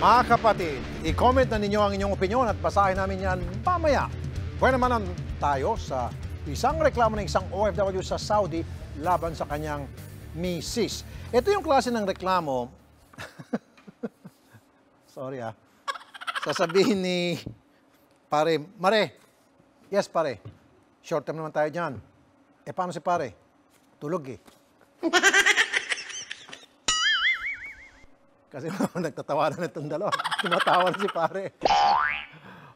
Mga kapatid, i-comment na ninyo ang inyong opinion at basahin namin yan mamaya. Pwede naman tayo sa isang reklamo ng isang OFW sa Saudi laban sa kanyang misis. Ito yung klase ng reklamo. Sorry ah. Sasabihin ni pare, Mare, yes pare, short term naman tayo dyan. E paano si pare? Tulog eh. Kasi nagtatawanan itong dalawa. Tumatawa na si pare.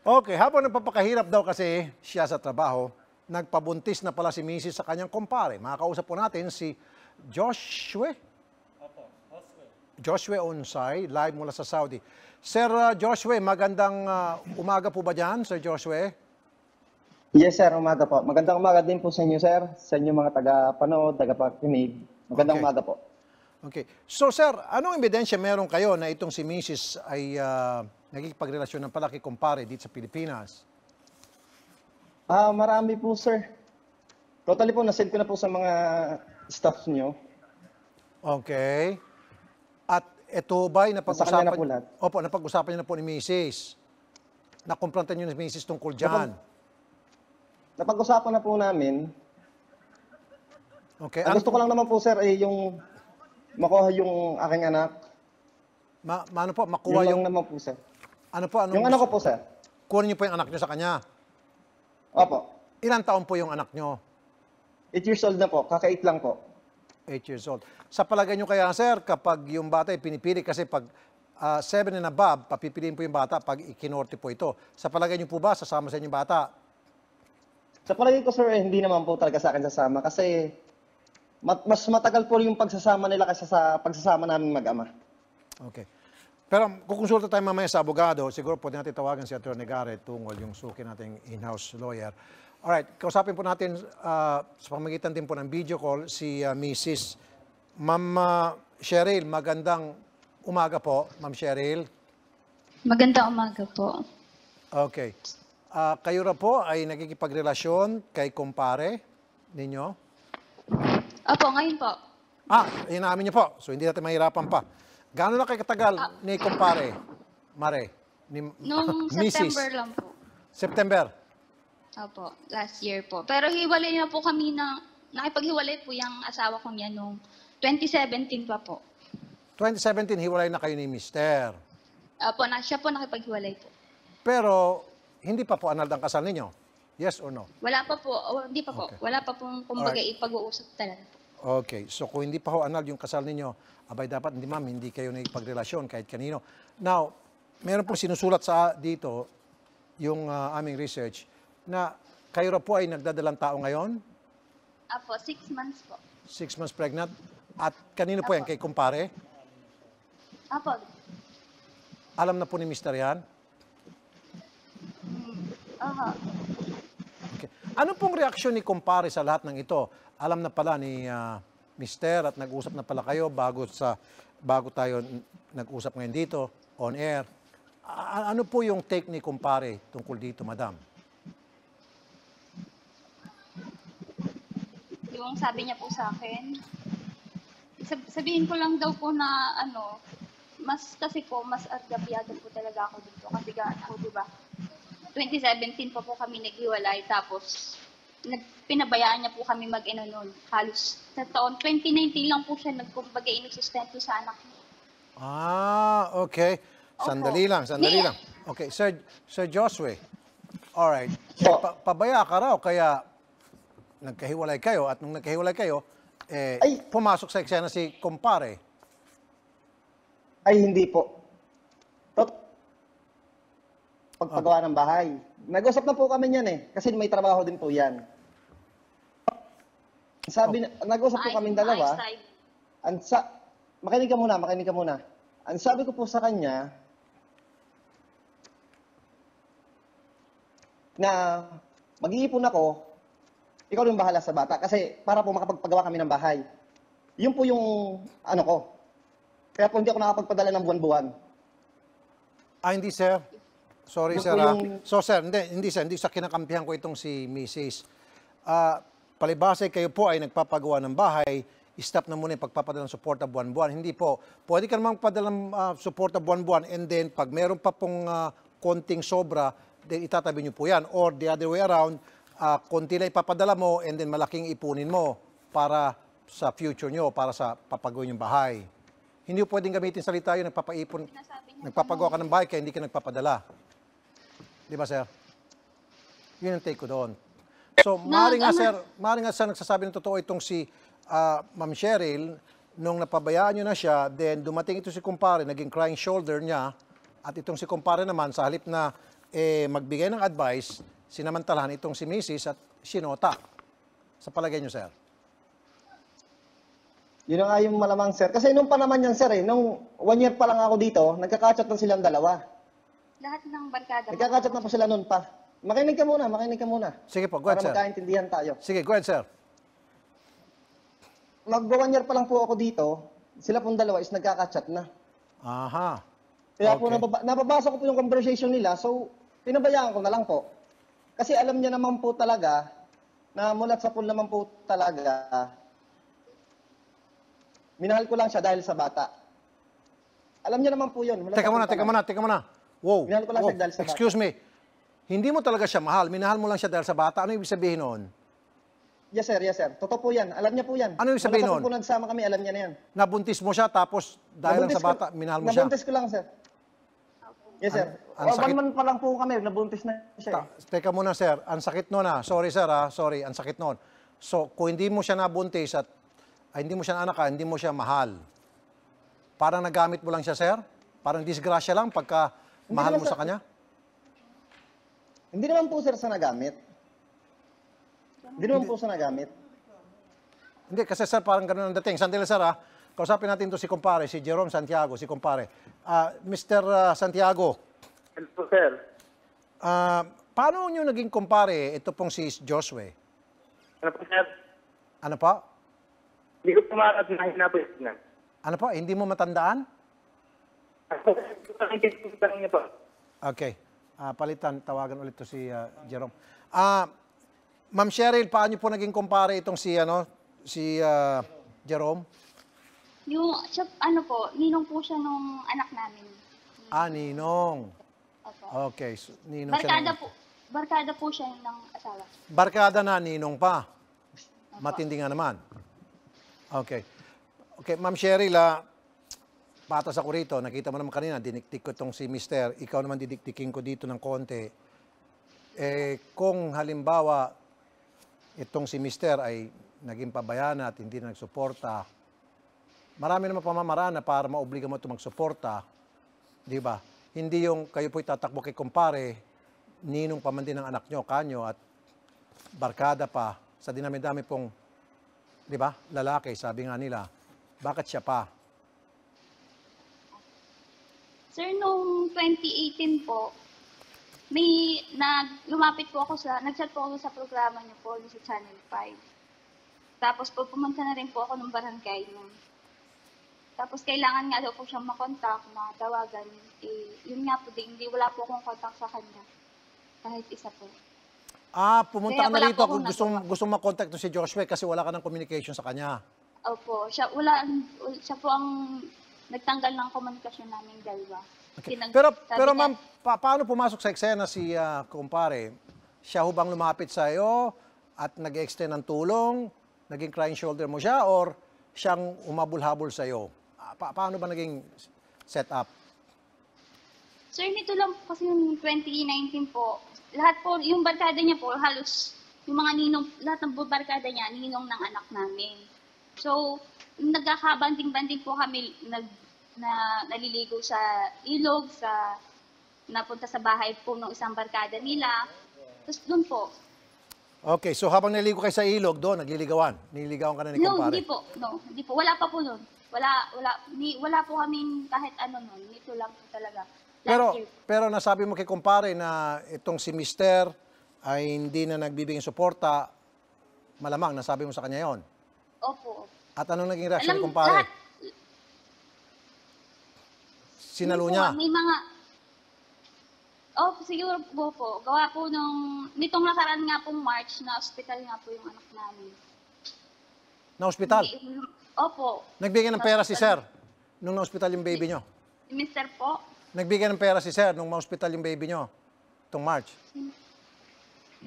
Okay, habang nagpapakahirap daw kasi siya sa trabaho, nagpabuntis na pala si Mrs. sa kanyang kumpare. Makakausap po natin si Joshua. Opo, Joshua. Joshua Unsay, live mula sa Saudi. Sir uh, Joshua, magandang uh, umaga po ba dyan, Sir Joshua? Yes, sir. Umaga po. Magandang umaga din po sa inyo, sir. Sa inyo mga taga-panood, taga-pakinig. Magandang okay. umaga po. Okay. So sir, anong ebidensya meron kayo na itong si Mrs. ay uh, ah, nagkikipagrelasyon ng palaki kumpare dito sa Pilipinas? Ah, marami po sir. Totally po, nasend ko na po sa mga staff nyo. Okay. At ito ba ay napag-usapan? Na po lahat. Opo, napag-usapan niyo na po ni Mrs. Nakumprantan niyo ni Mrs. tungkol dyan. Napag, usapan na po namin. Okay. Ang, ang gusto ko lang naman po sir ay yung makuha yung aking anak. Ma, ma ano po, makuha Yun yung... lang naman po, sir. Ano po, ano? Yung anak ko po, sir. Kuha niyo po yung anak niyo sa kanya. Opo. Ilan taon po yung anak niyo? 8 years old na po. Kakait lang po. 8 years old. Sa palagay niyo kaya, sir, kapag yung bata ay pinipili, kasi pag 7 ah, and above, papipiliin po yung bata pag ikinorte po ito. Sa palagay niyo po ba, sasama sa inyo yung bata? Sa palagay ko, sir, eh, hindi naman po talaga sa akin sasama kasi Mat- mas matagal po yung pagsasama nila kaysa sa pagsasama namin mag-ama. Okay. Pero kukonsulta tayo mamaya sa abogado, siguro pwede natin tawagan si Atty. Garrett tungkol yung suki nating in-house lawyer. Alright, kausapin po natin uh, sa pamagitan din po ng video call si uh, ah, Mrs. Ma'am uh, Cheryl, magandang umaga po, Ma'am Cheryl. Magandang umaga po. Okay. Uh, kayo ra po ay nagkikipagrelasyon kay kumpare ninyo? Opo, ngayon po. Ah, inamin niyo po. So hindi natin mahirapan pa. Gaano na kay katagal Ah. ni kumpare? Mare? Ni, Noong Mrs. September lang po. September. Opo, last year po. Pero hiwalay na po kami na, nakipaghiwalay po yung asawa ko niya noong 2017 pa po. 2017, hiwalay na kayo ni Mister. Opo, na, siya po nakipaghiwalay po. Pero hindi pa po annulled ang kasal ninyo. Yes or no? Wala pa po. O, oh, hindi pa po. Wala pa pong kumbaga Alright. ipag-uusap talaga Okay. So kung hindi pa ho anal yung kasal ninyo, abay dapat hindi ma'am, hindi kayo naipagrelasyon kahit kanino. Now, meron pong sinusulat sa dito yung uh, aming research na kayo ra po ay nagdadalang tao ngayon? Apo, six months po. Six months pregnant? At kanino Apo. po yan? Kay kumpare? Apo. Alam na po ni Mr. yan? Mm, aha. Ano pong reaksyon ni kumpare sa lahat ng ito? Alam na pala ni uh, Mister at nag-usap na pala kayo bago sa bago tayo nag-usap ngayon dito on air. A ano po yung take ni kumpare tungkol dito, madam? Yung sabi niya po sa akin, sab- sabihin ko lang daw po na ano, mas kasi po, mas agab po talaga ako dito kasi gaan ako, di ba? 2017 po po kami naghiwalay tapos pinabayaan niya po kami mag-ino noon. Halos sa taon 2019 lang po siya nagkumbaga inusustento sa anak niya. Ah, okay. Sandali Opo. lang, sandali yeah. lang. Okay, Sir, Sir Josue, alright, pa pabaya ka raw kaya nagkahiwalay kayo at nung nagkahiwalay kayo, eh, Ay. pumasok sa eksena si kumpare. Ay, hindi po pagpagawa ng bahay. Nag-usap na po kami niyan eh, kasi may trabaho din po yan. Sabi, na, oh. nag-usap po kami dalawa. Ang sa, makinig ka muna, makinig ka muna. Ang sabi ko po sa kanya, na mag-iipon ako, ikaw yung bahala sa bata kasi para po makapagpagawa kami ng bahay. Yun po yung ano ko. Kaya po hindi ako nakapagpadala ng buwan-buwan. Ah, hindi sir. Sorry, sir. Ah. Yung... So, sir, hindi, hindi, sir. Hindi sa kinakampihan ko itong si Mrs. Uh, ah, palibasay kayo po ay nagpapagawa ng bahay, stop na muna yung pagpapadala ng suporta buwan-buwan. Hindi po. Pwede ka namang padala ng uh, suporta buwan-buwan and then pag meron pa pong uh, konting sobra, then itatabi nyo po yan. Or the other way around, uh, konti na ipapadala mo and then malaking ipunin mo para sa future nyo, para sa papagawin yung bahay. Hindi pwedeng gamitin salita yun, nagpapaipon, nagpapagawa ka ng bahay kaya hindi ka nagpapadala. Di ba, sir? Yun ang take ko doon. So, maaaring nga, ano? sir, maaaring nga, sir, nagsasabi ng totoo itong si uh, Ma'am Cheryl, nung napabayaan nyo na siya, then dumating ito si kumpare, naging crying shoulder niya, at itong si kumpare naman, sa halip na eh, magbigay ng advice, sinamantalahan itong si Mrs. at sinota. Sa palagay nyo, sir? Yun nga yung malamang, sir. Kasi nung pa naman yan, sir, eh, nung one year pa lang ako dito, nagkakachat na silang dalawa lahat ng barkada. Nagkakachat na po sila noon pa. Makinig ka muna, makinig ka muna. Sige po, go ahead, Para magkaintindihan tayo. Sige, go ahead, sir. Mag-one year pa lang po ako dito, sila pong dalawa is nagkakachat na. Aha. Kaya po, Okay. nababa, nababasa ko po yung conversation nila, so pinabayaan ko na lang po. Kasi alam niya naman po talaga, na mulat sa pool naman po talaga, minahal ko lang siya dahil sa bata. Alam niya naman po yun. mulat sa Teka muna, teka muna, teka muna. Wow. Minahal ko lang wow. siya dahil sa Excuse bata. me. Hindi mo talaga siya mahal. Minahal mo lang siya dahil sa bata. Ano ibig sabihin noon? Yes, sir. Yes, sir. Totoo po yan. Alam niya po yan. Ano ibig sabihin noon? po nagsama kami, alam niya na yan. Nabuntis mo siya, tapos dahil lang sa bata, ko, minahal mo nabuntis siya. Nabuntis ko lang, sir. Yes, sir. An, an, oh, sakit... man pa lang po kami, nabuntis na siya. Ta- teka muna, sir. Ang sakit noon, ha. Ah. Sorry, sir, ha. Ah. Sorry, ang sakit noon. So, kung hindi mo siya nabuntis at ay, hindi mo siya anak, ha, ah, hindi mo siya mahal. Parang nagamit mo lang siya, sir? Parang disgrasya lang pagka Mahal mo sa, sa kanya? Hindi naman po sir sa nagamit. Hindi naman po sa nagamit. Hindi, kasi sir, parang ganun ang dating. Sandali sir ha, kausapin natin to si kumpare, si Jerome Santiago, si kumpare. Uh, ah, Mr. Ah, Santiago. Hello sir. Uh, paano nyo naging kumpare ito pong si Josue? Ano po sir? Ano pa? Hindi ko pumarap na hinapos na. Ano pa? Hindi mo matandaan? Okay. Uh, palitan, tawagan ulit to si uh, Jerome. Uh, Ma'am Cheryl, paano po naging kumpare itong si, ano, si uh, Jerome? Yung, siya, ano po, ninong po siya nung anak namin. Ah, ninong. Opo. Okay, so, ninong barkada siya. Ng... Po, barkada po siya ng asawa. Barkada na, ninong pa. Opo. Matindi nga naman. Okay. Okay, Ma'am Cheryl, ah, patas ako rito, nakita mo naman kanina, diniktik ko itong si mister, ikaw naman didiktikin ko dito ng konti. Eh, kung halimbawa, itong si mister ay naging pabayana at hindi na nagsuporta, marami naman pamamaraan na para maobliga mo ito magsuporta, di ba? Hindi yung kayo po'y tatakbo kay kumpare, ninong din ng anak nyo, kanyo, at barkada pa sa dinami-dami pong, di ba, lalaki, sabi nga nila, bakit siya pa? Sir, noong 2018 po, may nag lumapit po ako sa nag-chat po ako sa programa niyo po sa Channel 5. Tapos po pumunta na rin po ako ng barangay niyo. Tapos kailangan nga daw po siyang makontak na tawagan. Eh, yun nga po din, hindi wala po akong contact sa kanya. Kahit isa po. Ah, pumunta Kaya ka na wala rito kung gusto, nagawa. gusto makontakt to si Joshua kasi wala ka ng communication sa kanya. Opo, siya, wala, siya po ang nagtanggal ng komunikasyon naming dalawa. Okay. Sinag pero pero ma'am, pa paano pumasok sa eksena si uh, kumpare? Siya hubang lumapit sa iyo at nag-extend ng tulong, naging crying shoulder mo siya or siyang umabulhabol sa iyo? Ah, pa paano ba naging set up? Sir, nito lang kasi yung 2019 po, lahat po, yung barkada niya po, halos yung mga ninong, lahat ng barkada niya, ninong ng anak namin. So, nagkakabanding-banding po kami nag na naliligo sa ilog sa napunta sa bahay po ng isang barkada nila. Tapos doon po. Okay, so habang naliligo kay sa ilog doon, nagliligawan? Nililigawan ka na ni no, kumpare? hindi po. No, hindi po. Wala pa po noon. Wala, wala, ni, wala po kaming kahit ano noon. Nito lang po talaga. Last pero, year. pero nasabi mo kay kumpare na itong si Mister ay hindi na nagbibigay suporta, malamang nasabi mo sa kanya yon. Opo, opo. At anong naging reaction Alam, ni Sinalo niya? May mga... Oh, siguro po po. Gawa po nung... Nitong nakaraan nga pong March, na hospital nga po yung anak namin. Na hospital? Mm, opo. Nagbigay ng pera si sir nung na-hospital yung baby nyo? Mister po. Nagbigay ng pera si sir nung ma-hospital yung baby nyo? Itong March?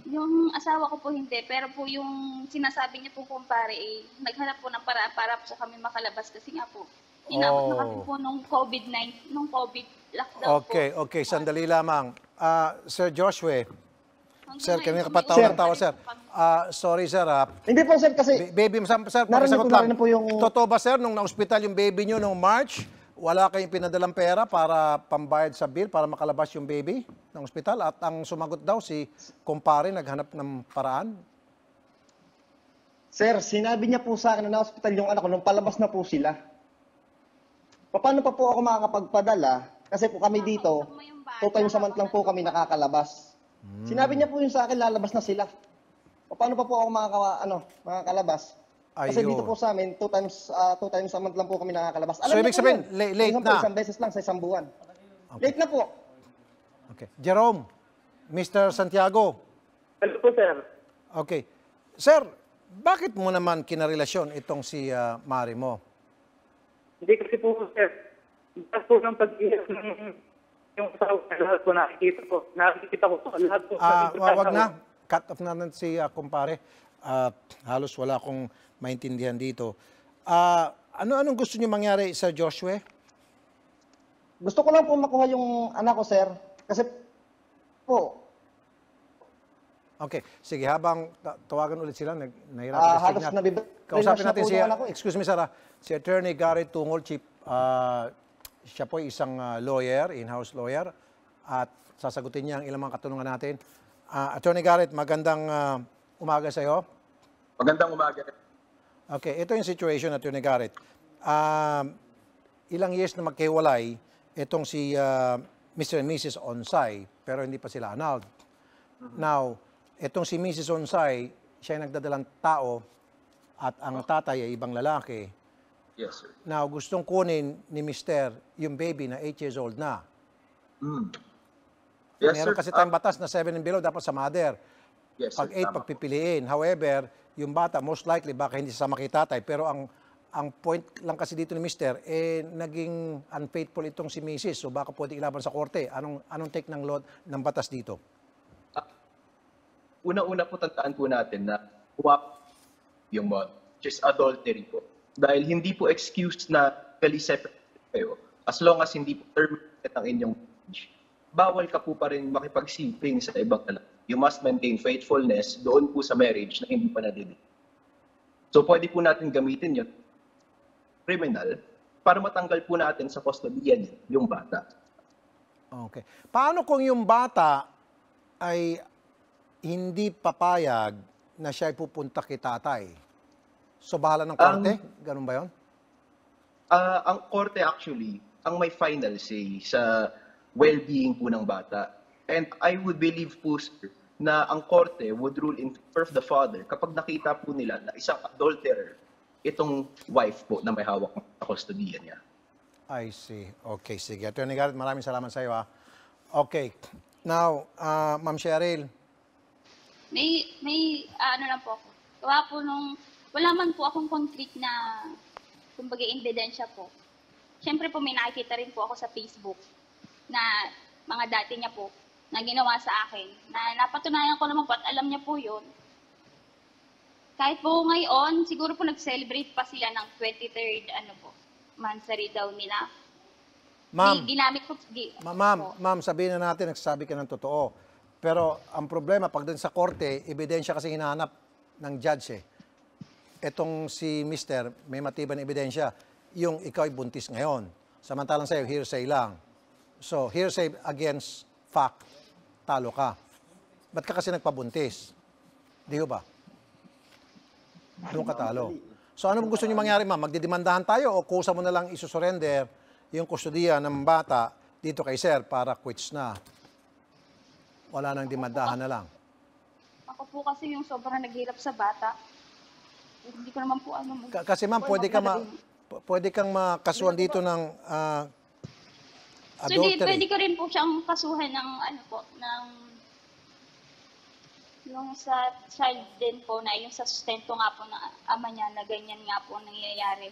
Yung asawa ko po hindi, pero po yung sinasabi niya po pare, eh, naghanap po ng para para po kami makalabas kasi nga po, inabot na kami oh. po nung COVID-19, nung COVID lockdown Okay, po. okay, sandali lamang. Ah, Sir Joshua, Sir, kanina kapatawa ng tawa, sir. Ah, sorry, sir. ah. Hindi po, sir, kasi baby, sir, sir, Narinig ko pakisagot na rin po yung- Totoo ba, sir, nung na-hospital yung baby nyo nung March, wala kayong pinadalang pera para pambayad sa bill para makalabas yung baby ng ospital at ang sumagot daw si kumpare naghanap ng paraan. Sir, sinabi niya po sa akin na na-hospital yung anak ko nung palabas na po sila. Paano pa po ako makakapagpadala? Kasi po kami dito, two times a lang po kami nakakalabas. Hmm. Sinabi niya po yun sa akin, lalabas na sila. Paano pa po ako makaka, ano, makakalabas? Kasi Ayun. dito po sa amin, two times, ah, two times a month lang po kami nakakalabas. So, ibig sabihin, yun. late Minsan po, na. Isang beses lang sa isang buwan. Late na po. Okay. Jerome, Mr. Santiago. Hello po, sir. Okay. Sir, bakit mo naman kinarelasyon itong si ah, Mari mo? Hindi kasi po, sir. Basta po ng pag-ihip ng yung asawa ko, lahat po nakikita ko. Nakikita ko po lahat po. Ah, wa- wag na. Cut off na natin si ah, kumpare. At halos wala akong maintindihan dito. Uh, ah, ano-anong gusto niyo mangyari, Sir Joshua? Gusto ko lang po makuha yung anak ko, sir. Kasi po, Okay. Sige, habang tawagan ulit sila, nag nahirapan uh, halos na Kausapin natin na eh. excuse me, Sarah, si Attorney Gary Tungol, chief, uh, siya po isang uh, lawyer, in-house lawyer, at sasagutin niya ang ilang mga katanungan natin. Uh, Attorney Garrett, magandang uh, umaga sa iyo. Magandang umaga. Okay, ito yung situation na ni Garrett. Uh, ilang years na magkiwalay itong si uh, Mr. and Mrs. Onsay, pero hindi pa sila annulled. Now, itong si Mrs. Onsay, siya ay nagdadalang tao at ang tatay ay ibang lalaki. Yes, sir. Now, gustong kunin ni Mr. yung baby na 8 years old na. Mm. Yes, Meron sir. kasi tayong ah. batas na 7 and below dapat sa mother. Yes, pag 8, pagpipiliin. However, yung bata, most likely, baka hindi sa makitatay Pero ang, ang point lang kasi dito ni Mister, eh, naging unfaithful itong si Mrs. So baka pwede ilaban sa korte. Anong, anong take ng, law, ng batas dito? Uh, Una-una po tandaan po natin na WAP yung mod, which is adultery po. Dahil hindi po excuse na legally separate kayo. As long as hindi po terminated ang inyong marriage, bawal ka po pa rin makipagsiping sa ibang talaga you must maintain faithfulness doon po sa marriage na hindi pa nadidikit. So pwede po natin gamitin yun, criminal, para matanggal po natin sa custodian yung bata. Okay. Paano kung yung bata ay hindi papayag na siya ay pupunta kay tatay? So bahala ng korte? Um, Ganun ba yun? Uh, ang korte actually, ang may final say sa well-being po ng bata. And I would believe po, sir, na ang korte would rule in favor of the father kapag nakita po nila na isang adulterer itong wife po na may hawak sa custody niya. I see. Okay, sige. Attorney Garrett, maraming salamat sa iyo. Ha? Ah. Okay. Now, uh, Ma'am Cheryl. May, may uh, ano lang po ako. Gawa po nung, wala man po akong concrete na, kumbaga, ebidensya po. Siyempre po, may nakikita rin po ako sa Facebook na mga dati niya po, na ginawa sa akin. Na napatunayan ko naman po at alam niya po yun. Kahit po ngayon, siguro po nag-celebrate pa sila ng 23rd, ano po, mansari daw nila. Ma'am, Di- ginamit po, di, ma- po. ma'am, ma'am, sabihin na natin, nagsasabi ka ng totoo. Pero ang problema, pag din sa korte, ebidensya kasi hinahanap ng judge eh. Etong si mister, may matibay na ebidensya, yung ikaw ay buntis ngayon. Samantalang sa'yo, hearsay lang. So, hearsay against fact, talo ka. Ba't ka kasi nagpabuntis? Di ba? Doon ka talo. So ano gusto niyo mangyari, ma'am? Magdidemandahan tayo o kusa mo na lang isusurrender yung kustodiya ng bata dito kay sir para quits na? Wala nang dimandahan na lang. Ako po kasi yung sobrang naghirap sa bata. Hindi ko naman po ano. kasi ma'am, pwede ka ma- pwede kang makasuhan dito ng ah, So, adultery. hindi, pwede ko rin po siyang kasuhan ng, ano po, ng, nung sa child din po, na yung sa sustento nga po ng ama niya, na ganyan nga po nangyayari.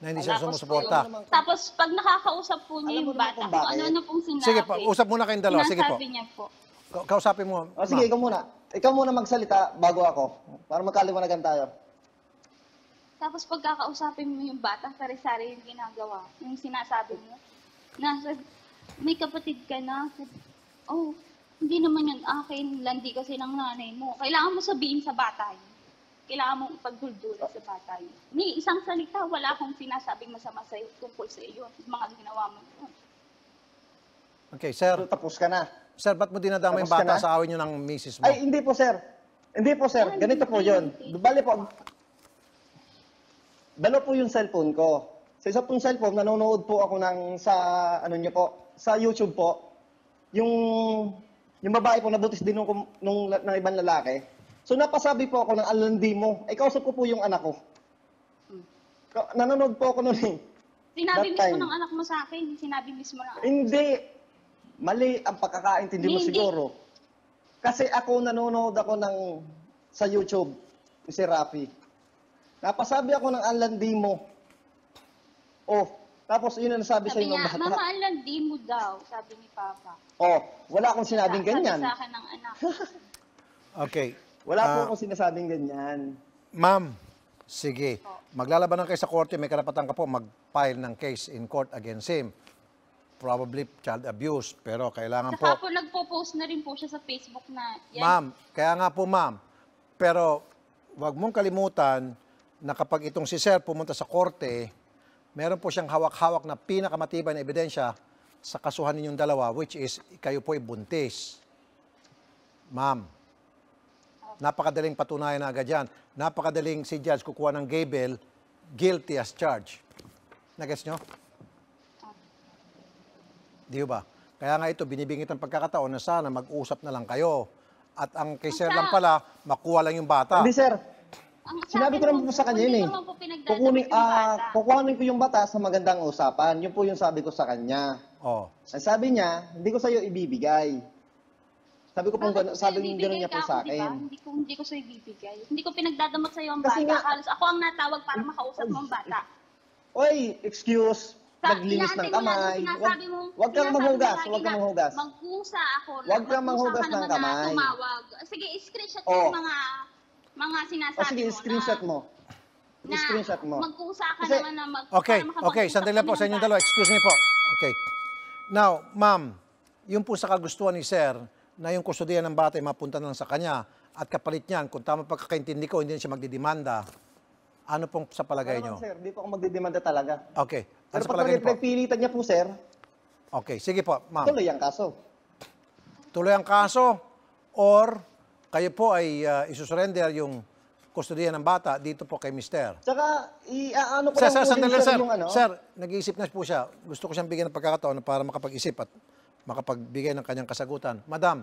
Na hindi siya sumusuporta. Tapos, pag nakakausap po niya yung bata, kung ano-ano pong sinabi. Sige po, usap muna kayong dalawa. Sige po. Sinasabi niya po. Ka- Kausapin mo. O sige, ikaw muna. Ikaw muna magsalita bago ako. Para magkaliwanagan tayo. Tapos pag kakausapin mo yung bata, sari-sari yung ginagawa, yung sinasabi mo nasa, may kapatid ka na. Oh, hindi naman yun akin, landi kasi ng nanay mo. Kailangan mo sabihin sa bata yun. Kailangan mong ipaghuldulan sa bata yun. Ni isang salita, wala akong sinasabing masama sa iyo tungkol sa iyo, mga ginawa mo. Yun. Okay, sir. So, tapos ka na. Sir, ba't mo dinadama yung bata sa awin nyo ng misis mo? Ay, hindi po, sir. Hindi po, sir. Ganito po yun. Bale po, dalo po yung cellphone ko. Sa isa pong cellphone, nanonood po ako ng sa, ano niyo po, sa YouTube po. Yung, yung babae po, nabutis din nung, nung, ng ibang lalaki. So napasabi po ako ng alandi mo, ay eh, kausap ko po yung anak ko. Hmm. Nanonood po ako noon eh. Sinabi mismo time. ng anak mo sa akin, sinabi mismo ng anak Hindi. Mali ang pagkakaintindi mo siguro. Kasi ako nanonood ako ng sa YouTube, si Rafi. Napasabi ako ng alandi mo, Oh, tapos yun ang sabi, sa inyo niya, bata. Mama, alam landi mo daw, sabi ni Papa. Oh, wala akong sinabing ganyan. Sabi sa akin ng anak. okay. Wala uh, po ah, akong sinasabing ganyan. Ma'am, sige. Maglalaban ng kayo sa korte, may karapatan ka po mag-file ng case in court against him. Probably child abuse, pero kailangan Saka po... Saka po nagpo-post na rin po siya sa Facebook na... Ma'am, kaya nga po ma'am. Pero wag mong kalimutan na kapag itong si Sir pumunta sa korte, meron po siyang hawak-hawak na pinakamatibay na ebidensya sa kasuhan ninyong dalawa, which is kayo po ay buntis. Ma'am, napakadaling patunayan na agad yan. Napakadaling si judge kukuha ng Gabel, guilty as charged. Nag-guess nyo? Di ba? Kaya nga ito, binibingit ang pagkakataon na sana mag-usap na lang kayo. At ang kay sir lang pala, makuha lang yung bata. Hindi sir, ang Sinabi ko naman po sa kanya yun eh. Kukunin, ah, kukunin ko yung bata sa magandang usapan. Yun po yung sabi ko sa kanya. Oh. sabi niya, hindi ko sa'yo ibibigay. Sabi ko po, gano, sabi ko gano'n niya po sa akin. Hindi ko, hindi ko sa'yo ibibigay. Hindi ko pinagdadamat sa'yo ang Kasi bata. Nga, Halos ako ang natawag para makausap mo ang bata. Oy, excuse. Sa, ng kamay. Huwag wag kang maghugas, Huwag kang maghugas. Magkusa ako. Huwag kang maghugas ng kamay. Tumawag. Sige, screenshot ko oh. mga mga sinasabi oh, sige, mo screenshot mo. Na screenshot mo. Magkusa ka Kasi, naman na mag Okay, okay, sandali lang po sa inyong dalawa. Excuse me po. Okay. Now, ma'am, yung po sa kagustuhan ni sir na yung kustodiya ng bata ay mapunta na lang sa kanya at kapalit niyan, kung tama pagkakaintindi ko, hindi na siya magdidemanda. Ano pong sa palagay niyo? Sir, di po ako magdidemanda talaga. Okay. Ano Pero sa palagay niyo po? niya po, sir. Okay, sige po, ma'am. Tuloy ang kaso. Tuloy ang kaso or kayo po ay uh, isusurrender yung kustodiya ng bata dito po kay Mister. i iaano ko sir, lang sir, sandali, sir, yung ano? Sir, nag-iisip na po siya. Gusto ko siyang bigyan ng pagkakataon para makapag-isip at makapagbigay ng kanyang kasagutan. Madam,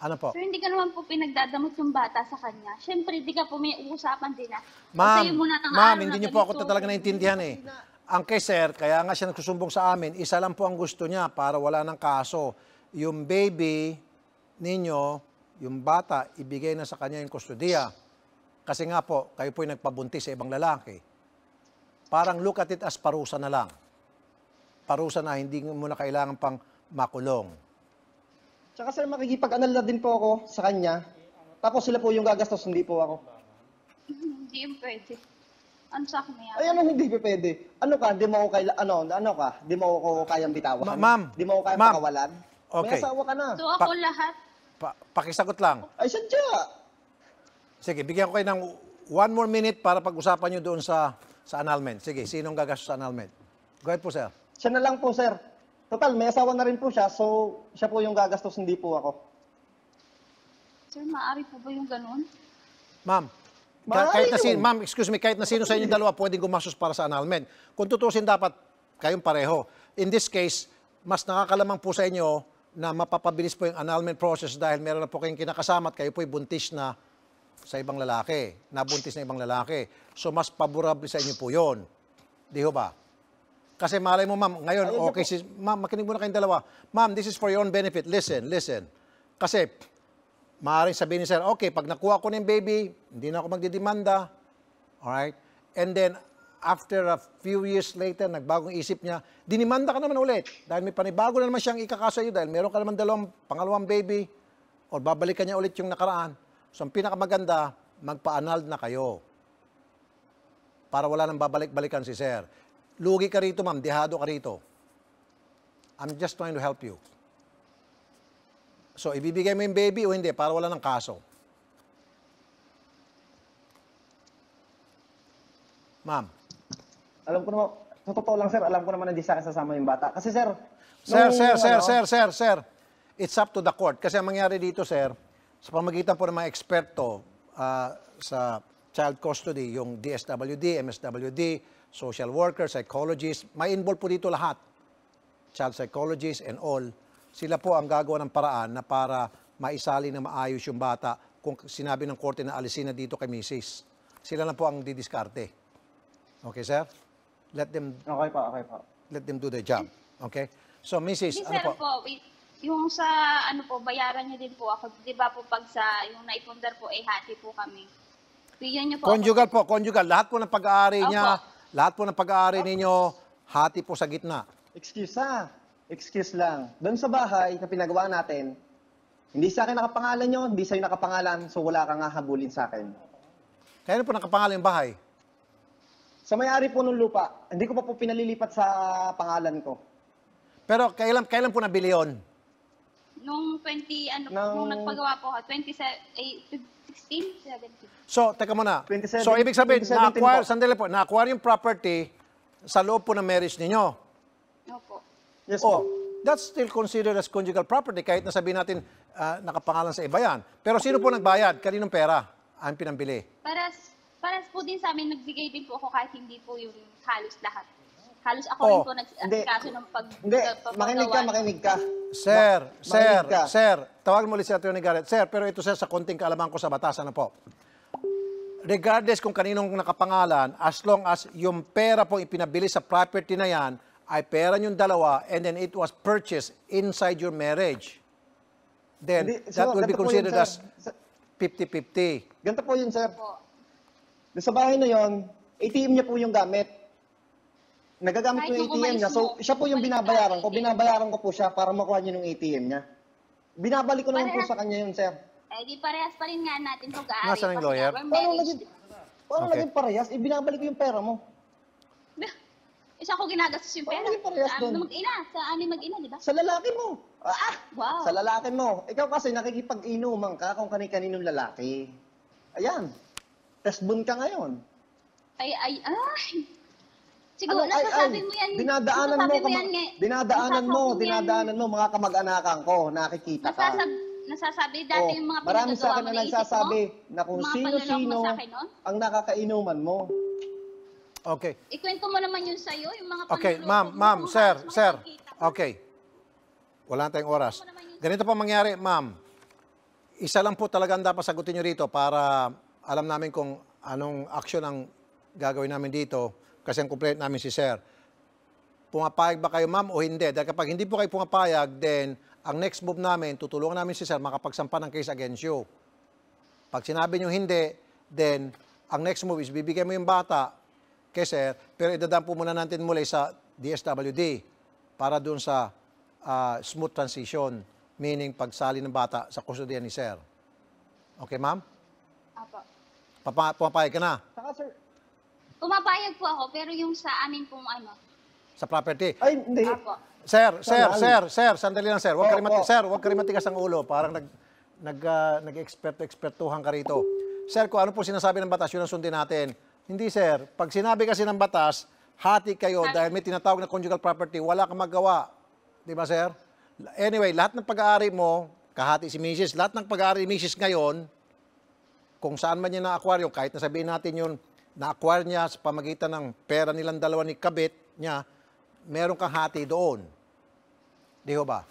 ano po? Sir, hindi ka naman po pinagdadamot yung bata sa kanya. Siyempre, hindi ka po may uusapan din na. Ma'am, ma'am, hindi niyo po ako talaga naintindihan eh. Ang kay sir, kaya nga siya nagsusumbong sa amin, isa lang po ang gusto niya para wala ng kaso. Yung baby ninyo, yung bata, ibigay na sa kanya yung kustudiya. Kasi nga po, kayo po'y nagpabuntis sa ibang lalaki. Parang look at it as parusa na lang. Parusa na, hindi mo na kailangan pang makulong. Tsaka sir, makikipag-anal na din po ako sa kanya. Tapos sila po yung gagastos, hindi po ako. Hindi yung pwede. Ano sa akin yan? Ay, ano hindi pa pwede? Ano ka? Di mo ako kaya, ano, ano ka? Di mo ako kayang bitawan? Ma Di mo ako kayang ma pakawalan? Okay. May asawa ka na. So ako pa lahat? Pa- pakisagot lang. Ay, sadya. Sige, bigyan ko kayo ng one more minute para pag-usapan nyo doon sa sa annulment. Sige, sinong gagastos sa annulment? Go ahead po, sir. Siya na lang po, sir. Total, may asawa na rin po siya, so siya po yung gagastos, hindi po ako. Sir, maaari po ba yung ganun? Ma'am, ka- kahit na sino, ma'am, excuse me, kahit na sino sa inyo dalawa pwedeng gumastos para sa annulment. Kung tutusin dapat, kayong pareho. In this case, mas nakakalamang po sa inyo na mapapabilis po yung annulment process dahil meron na po kayong kinakasama at kayo po'y buntis na sa ibang lalaki, nabuntis na ibang lalaki. So, mas favorable sa inyo po 'yon. Di ho ba? Kasi malay mo, ma'am, ngayon, Ayun okay, si, ma'am, makinig muna kayong dalawa. Ma'am, this is for your own benefit. Listen, listen. Kasi, maaaring sabihin ni sir, okay, pag nakuha ko na baby, hindi na ako magdidemanda. right? And then, after a few years later, nagbagong isip niya, dinimanda ka naman ulit dahil may panibago na naman siyang ikakaso iyo dahil meron ka naman dalawang, pangalawang baby or babalikan niya ulit yung nakaraan. So, ang pinakamaganda, magpa-annulled na kayo para wala nang babalik-balikan si sir. Lugi ka rito, ma'am. Dihado ka rito. I'm just trying to help you. So, ibibigay mo yung baby o hindi para wala ng kaso. Ma'am alam ko naman, sa totoo lang sir, alam ko naman hindi sa akin sasama yung bata. Kasi sir, Sir, nung, sir, sir, ano, sir, sir, sir. It's up to the court. Kasi ang mangyari dito, sir, sa pamagitan po ng mga eksperto ah, sa child custody, yung DSWD, MSWD, social worker, psychologist, may involve po dito lahat. Child psychologist and all. Sila po ang gagawa ng paraan na para maisali na maayos yung bata kung sinabi ng korte na alisin na dito kay Mrs. Sila na po ang didiskarte. Okay, sir? Let them Okay po, okay po. let them do their job. Okay? So, Mrs., Hindi, ano po? po, yung sa ano po, bayaran niyo din po ako. Di ba po pag sa yung naipundar po, eh hati po kami. Bigyan niyo po Conjugal po, conjugal. Lahat po ng pag-aari niya, lahat po ng pag-aari ninyo, hati po sa gitna. Excuse ha. Excuse lang. Doon sa bahay na pinagawa natin, hindi sa akin nakapangalan yun, hindi sa'yo nakapangalan, so wala kang hahabulin sa akin. Kaya po nakapangalan yung bahay? Sa may-ari po ng lupa, hindi ko pa po pinalilipat sa pangalan ko. Pero kailan, kailan po nabili yun? Nung 20, ano, Nung- nung nagpagawa po, ha, 27, 2017. So, teka muna. so, ibig sabihin, 2017 na-acquire, sandali po, na-acquire yung property sa loob po ng marriage ninyo. Opo. Yes oh, po. that's still considered as conjugal property kahit nasabihin natin ah, nakapangalan sa iba yan. Pero sino po mm. nagbayad? Kaninong pera ang pinambili? Para s- Parang po din sa amin, nagbigay din po ako kahit hindi po yung halos lahat. Halos ako oh, rin po nag-asikaso ng pag Hindi, makinig ka, makinig ka. Sir, Ma sir, ka. sir, tawag mo ulit si Atty. Garrett. Sir, pero ito sir, sa konting kaalaman ko sa batasan na po. Regardless kung kaninong nakapangalan, as long as yung pera pong ipinabili sa property na yan, ay pera niyong dalawa and then it was purchased inside your marriage. Then, Hindi, so, that will be considered yun, as 50-50. Ganito po yun, sir. Po. Doon sa bahay na yon, ATM niya po yung gamit. Nagagamit Kahit po yung ATM niya. So, siya po yung binabayaran ko. Binabayaran ko po siya para makuha niya yung ATM niya. Binabalik ko naman po sa kanya yun, sir. Eh, di parehas pa rin nga natin pag-aari. Nasaan yung lawyer? our Paano naging, paano Okay. naging parehas? Eh, binabalik ko yung pera mo. Isa ko ginagastos yung pera. Paano yung parehas Sa mag-ina. Sa amin mag-ina, di ba? Sa lalaki mo. Ah, ah! Wow. Sa lalaki mo. Ikaw kasi nakikipag-inuman ka kung kani-kaninong lalaki. Ayan. Testbon ka ngayon. Ay, ay, ay! Siguro, ano, nasasabi ay, ay, mo yan. Dinadaanan mo, mo yan, nga, dinadaanan mo, dinadaanan mo, mga kamag-anakan ko, nakikita nasasab ka. Nasasabi dati oh, yung mga Marami sa akin na nagsasabi mo, na kung sino-sino sino ang nakakainuman mo. Okay. Ikwento mo naman yun sa'yo, yung mga Okay, ma'am, ma'am, sir, sir. Okay. Wala tayong oras. Ganito pa mangyari, ma'am. Isa lang po talaga ang dapat sagutin nyo rito para alam namin kung anong action ang gagawin namin dito kasi ang complaint namin si Sir. Pumapayag ba kayo ma'am o hindi? Dahil kapag hindi po kayo pumapayag, then ang next move namin, tutulungan namin si Sir makapagsampa ng case against you. Pag sinabi nyo hindi, then ang next move is bibigyan mo yung bata kay Sir, pero idadampo muna natin muli sa DSWD para doon sa uh, smooth transition, meaning pagsali ng bata sa kustodiyan ni Sir. Okay, ma'am? Apo. Papa, pumapayag ka na? Saka, sir, pumapayag po ako, pero yung sa amin pong ano. Sa property? Ay, hindi. Apo. Sir, sir, sir, sir, sandali lang, sir. Huwag ka rin mati- sir, huwag ka ang ulo. Parang nag, nag, uh, ah, nag expert expertuhan ka rito. Sir, kung ano po sinasabi ng batas, yun ang sundin natin. Hindi, sir. Pag sinabi kasi ng batas, hati kayo dahil may tinatawag na conjugal property, wala kang magawa. Di ba, sir? Anyway, lahat ng pag-aari mo, kahati si Mrs., lahat ng pag-aari ni Mrs. ngayon, kung saan man niya na-acquire yung kahit nasabihin natin yun, na-acquire niya sa pamagitan ng pera nilang dalawa ni Kabit niya, meron kang hati doon. Di ba?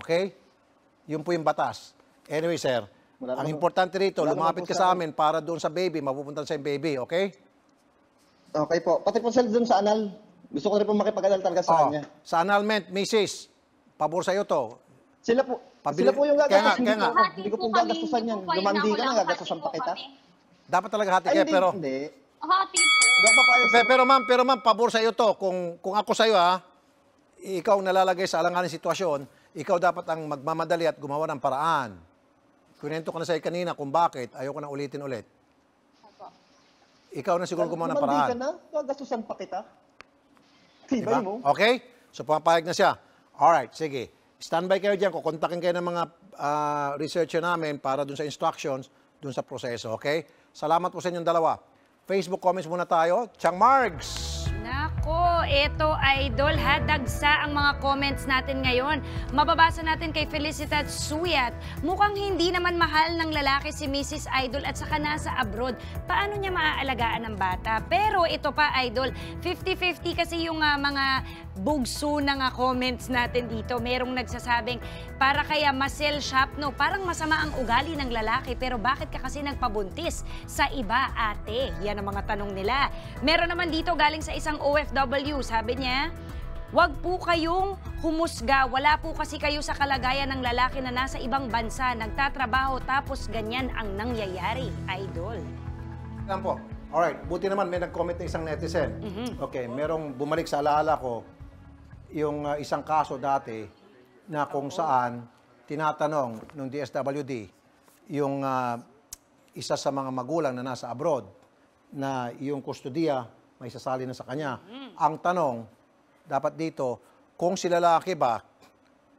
Okay? Yun po yung batas. Anyway, sir, wala ang importante rito, lumapit ka sa amin para doon sa baby, mapupunta sa yung baby, okay? Okay po. Pati po sir, doon sa anal, gusto ko rin po makipag-anal talaga sa oh, kanya. Sa annulment, Mrs., pabor sa'yo to. Sila po, Pabili- sila po yung Kaya nga, kaya Hindi, nga. ko- hindi ko po kami, gagastusan yan. Lumandi ka na, nakulang, gagastusan pa kita. Dapat talaga hati Ay, kayo, hindi, pero... hindi. Hati po. Hindi ako papalis. Pero, pero ma'am, pero ma'am, pabor sa iyo to. Kung, kung ako sa iyo ha, ikaw ang nalalagay sa alanganin sitwasyon, ikaw dapat ang magmamadali at gumawa ng paraan. Kunento ko na sa'yo kanina kung bakit, ayoko na ulitin ulit. Ikaw na siguro gumawa ng Lumandi paraan. ka na, gagastusan pa kita. Diba? Okay? So, pumapayag na siya. All right, sige standby kayo dyan, kukontakin kayo ng mga uh, researcher namin para dun sa instructions, dun sa proseso, okay? Salamat po sa inyong dalawa. Facebook comments muna tayo. Chang Margs! Nako, eto idol ha, ang mga comments natin ngayon. Mababasa natin kay Felicitat Suyat, mukhang hindi naman mahal ng lalaki si Mrs. Idol at saka nasa abroad. Paano niya maaalagaan ang bata? Pero ito pa idol, 50-50 kasi yung uh, mga bugso ng uh, comments natin dito. Merong nagsasabing, para kaya masel shop, no? Parang masama ang ugali ng lalaki, pero bakit ka kasi nagpabuntis sa iba, ate? Yan ang mga tanong nila. Meron naman dito galing sa isang OFW W, sabi niya, Huwag po kayong humusga. Wala po kasi kayo sa kalagayan ng lalaki na nasa ibang bansa, nagtatrabaho, tapos ganyan ang nangyayari, idol. Yan po. Alright, buti naman may nag-comment na isang netizen. Mm -hmm. Okay, merong bumalik sa alaala ko yung uh, isang kaso dati na kung saan tinatanong ng DSWD yung uh, isa sa mga magulang na nasa abroad na yung kustudiya may sasali na sa kanya. Mm. Ang tanong, dapat dito, kung si lalaki ba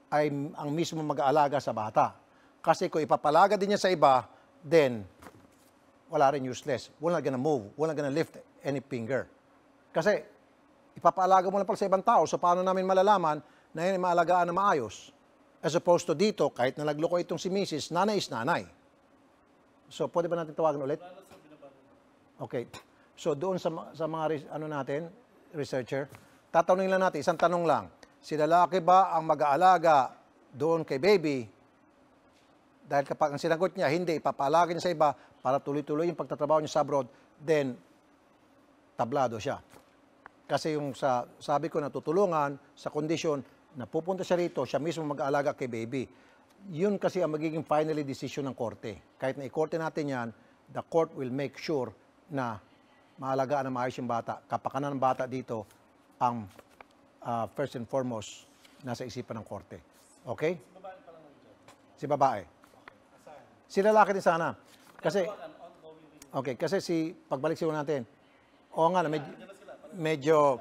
ay ang mismo mag-aalaga sa bata. Kasi kung ipapalaga din niya sa iba, then wala rin useless. We're not gonna move. Wala not gonna lift any finger. Kasi ipapaalaga mo lang pala sa ibang tao. So paano namin malalaman na yun ay maalagaan na maayos? As opposed to dito, kahit na itong si Mrs., nanay is nanay. So pwede ba natin tawagan ulit? Okay. So doon sa, sa mga ano natin, researcher, tatanungin lang natin, isang tanong lang. Si lalaki ba ang mag-aalaga doon kay baby? Dahil kapag ang sinagot niya, hindi, ipapaalaga niya sa iba para tuloy-tuloy yung pagtatrabaho niya sa abroad, then tablado siya. Kasi yung sa, sabi ko natutulungan sa kondisyon, pupunta siya rito, siya mismo mag-aalaga kay baby. Yun kasi ang magiging finally decision ng korte. Kahit na i ikorte natin yan, the court will make sure na maalagaan ng maayos yung bata. Kapakanan ng bata dito ang uh, first and foremost nasa isipan ng korte. Okay? Si babae. Si lalaki din sana. Kasi, okay, kasi si, pagbalik siguro natin, o nga, med, medyo,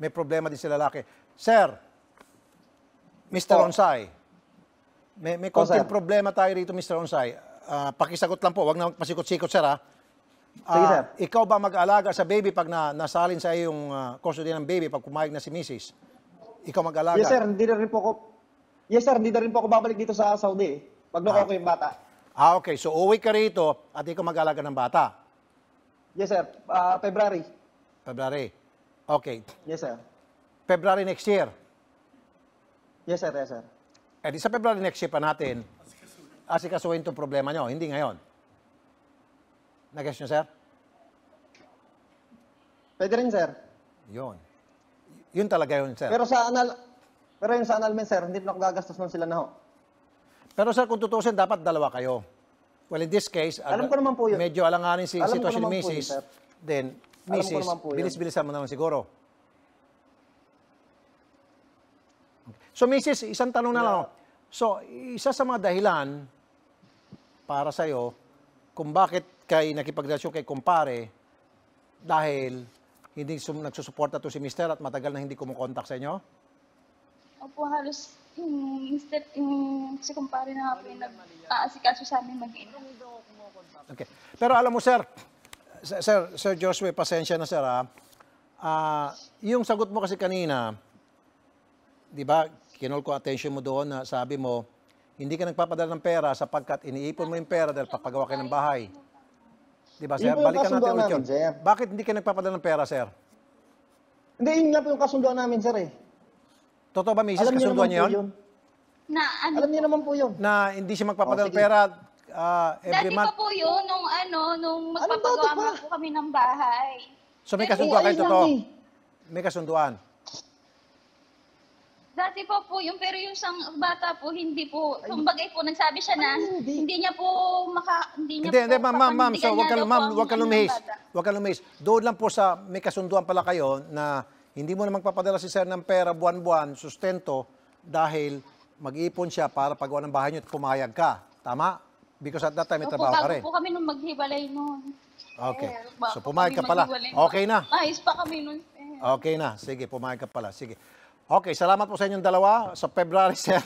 may problema din si lalaki. Sir, Mr. Oh. Onsay, may, may konting problema tayo rito, Mr. Onsay. Uh, pakisagot lang po, wag na pasikot-sikot, sir, ha? Ah. Sige, ah, sir. Uh, ikaw ba mag-alaga sa baby pag na, nasalin sa iyong uh, ah, custody ng baby pag kumayag na si Mrs.? Ikaw mag-alaga? Yes, sir. Hindi na rin po ako... Yes, sir. Hindi na rin po ako babalik dito sa Saudi. eh, Pag nakuha ah. ko yung bata. Ah, okay. So, uwi ka rito at ikaw mag-alaga ng bata? Yes, sir. Uh, February. February. Okay. Yes, sir. February next year? Yes, sir. Yes, sir. Eh, di sa February next year pa natin, asikasuhin itong problema nyo. Hindi ngayon. Na-guess nyo, sir? Pwede rin, sir. Yun. Yun talaga yun, sir. Pero sa anal... Pero yun sa annulment, sir, hindi na gagastos nun sila na ho. Pero sir, kung tutusin, dapat dalawa kayo. Well, in this case, Alam ko naman po yun. medyo alanganin si Alam ko ni naman yun, Mrs. Then, Mrs., bilis-bilisan mo naman siguro. So, Mrs., isang tanong na lang. So, isa sa mga dahilan para sa'yo kung bakit kay nakipagrelasyon kay kumpare dahil hindi sum, nagsusuporta to si mister at matagal na hindi kumukontak sa inyo? Opo, halos yung mister, si kumpare na po yung nag-aasikaso sa amin mag -ina. Okay. Pero alam mo, sir, sir, sir Joshua, pasensya na, sir, ha? Uh, ah, yung sagot mo kasi kanina, di ba, kinol ko attention mo doon na sabi mo, hindi ka nagpapadala ng pera sapagkat iniipon mo yung pera dahil papagawa ka ng bahay. Di ba, sir? Yun Balikan natin ulit yun. Sir. Bakit hindi kayo nagpapadala ng pera, sir? Hindi, yun lang po yung kasunduan namin, sir, eh. Totoo ba, misis, Alam kasunduan niyo yun? Na, ano Alam niyo naman po yun. Na hindi siya magpapadala oh, ng oh, pera uh, every Dati month. Dati pa po yun, nung ano, nung magpapagawa ano po kami ng bahay. So may kasunduan kayo, totoo? Eh. May kasunduan? Dati po po yung, pero yung isang bata po, hindi po, kumbagay po, nagsabi siya na, Ay, hindi. hindi niya po maka, hindi niya Hindi, po hindi, ma'am, ma'am, ma'am, so wag ka, ma'am, wag ka lumihis. Wag ka lumihis. Doon lang po sa, may kasunduan pala kayo na hindi mo na magpapadala si sir ng pera buwan-buwan, sustento, dahil mag-iipon siya para pagawa ng bahay niyo at pumayag ka. Tama? Because at that time, may trabaho ka rin. po kami nung maghiwalay noon. Okay. Eh, So pumayag ka pala. Okay na. Maayos pa kami noon. sir. Okay na. Sige, pumayag ka pala. Sige. Okay, salamat po sa inyong dalawa. Sa February, sir,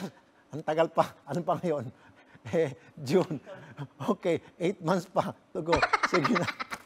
ang tagal pa. Ano pa ngayon? Eh, June. Okay, eight months pa to go. Sige na.